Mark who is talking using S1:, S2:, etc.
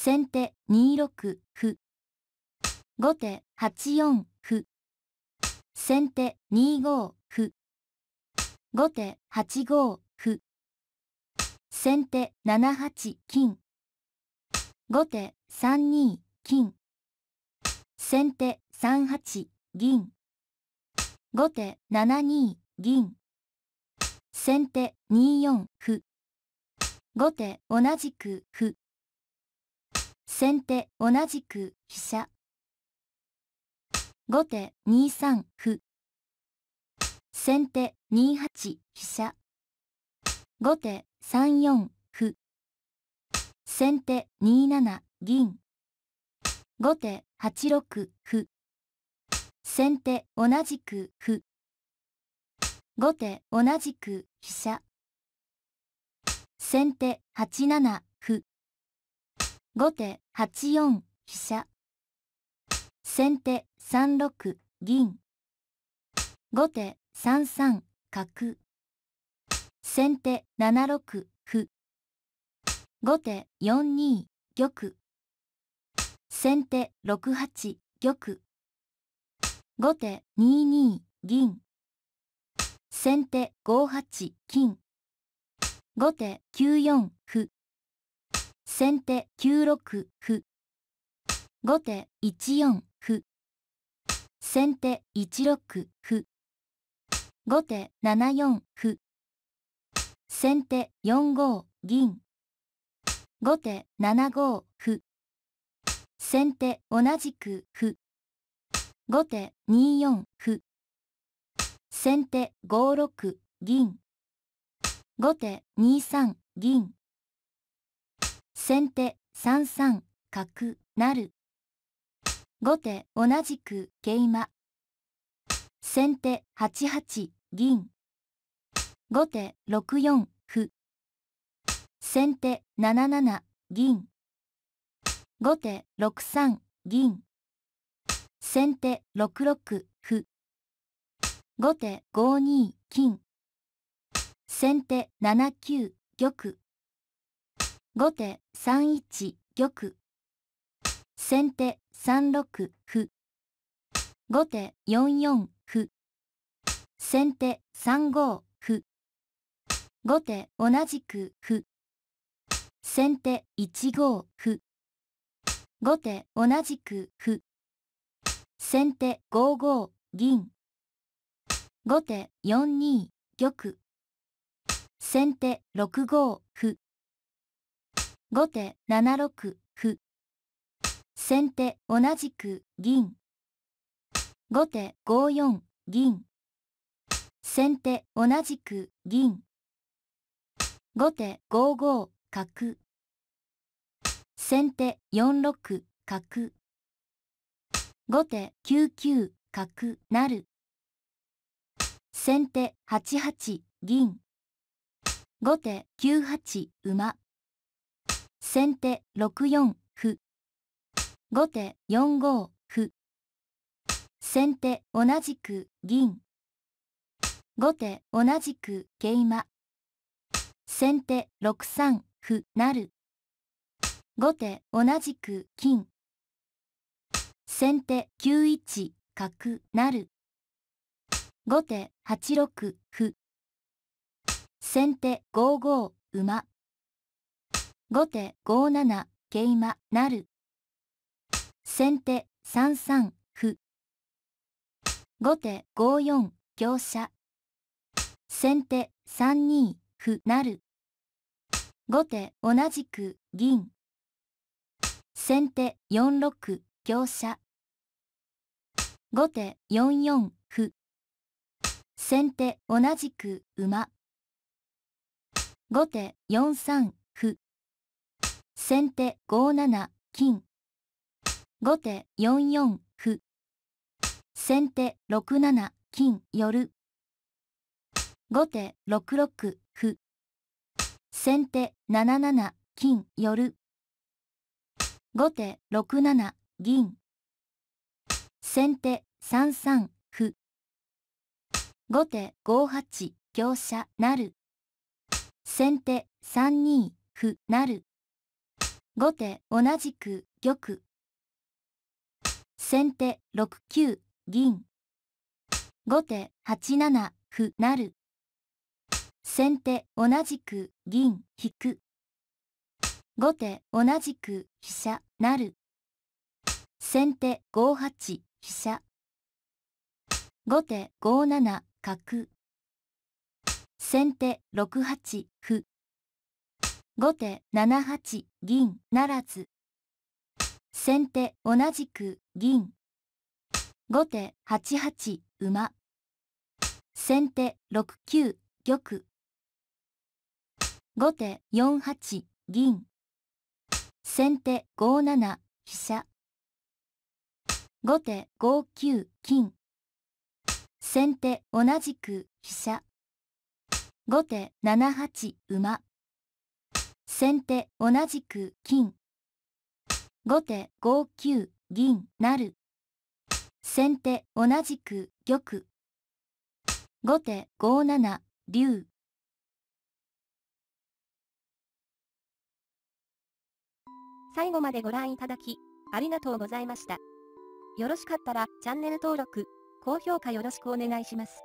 S1: 先手2六歩。後手8四歩。先手2五歩。後手8五歩。先手7八金。後手3二金。先手3八銀。後手7二銀。先手2四歩。後手同じく歩。先手同じく飛車後手2三歩先手2八飛車後手3四歩先手2七銀後手8六歩先手同じく歩後手同じく飛車先手8七歩後手8四飛車先手3六銀後手3三角先手7六歩後手4二玉先手6八玉後手2二銀先手5八金後手9四歩先手9六歩。後手1四歩。先手1六歩。後手7四歩。先手4五銀。後手7五歩。先手同じく歩。後手2四歩。先手5六銀。後手2三銀。先手3三角なる後手同じく桂馬先手8八銀後手6四歩先手7七銀後手6三銀先手6六歩後手5二金先手7九玉後手3一玉。先手3六歩。後手4四歩。先手3五歩。後手同じく歩。先手1五歩。後手同じく歩。先手5五銀。後手4二玉。先手6五歩。後手7六歩。先手同じく銀。後手5四銀。先手同じく銀。後手5五角。先手4六角。後手9九角なる。先手8八銀。後手9八馬。先手6四歩。後手4五歩。先手同じく銀。後手同じく桂馬。先手6三歩なる後手同じく金。先手9一角なる後手8六歩。先手5五馬。後手5七桂馬なる。先手3三歩。後手5四香車。先手3二歩なる。後手同じく銀。先手4六香車。後手4四歩。先手同じく馬。後手4三先手5七金。後手4四歩。先手6七金寄る。後手6六歩。先手7七金寄る。後手6七銀。先手3三歩。後手5八香車なる。先手3二歩なる。後手同じく玉先手6九銀後手8七歩成先手同じく銀引く後手同じく飛車なる先手5八飛車後手5七角先手6八歩後手7八銀ならず。先手同じく銀。後手8八馬。先手6九玉。後手4八銀。先手5七飛車。後手5九金。先手同じく飛車。後手7八馬。先手同じく金後手5九銀る先手同じく玉後手5七竜最後までご覧いただき、ありがとうございました。よろしかったらチャンネル登録、高評価よろしくお願いします。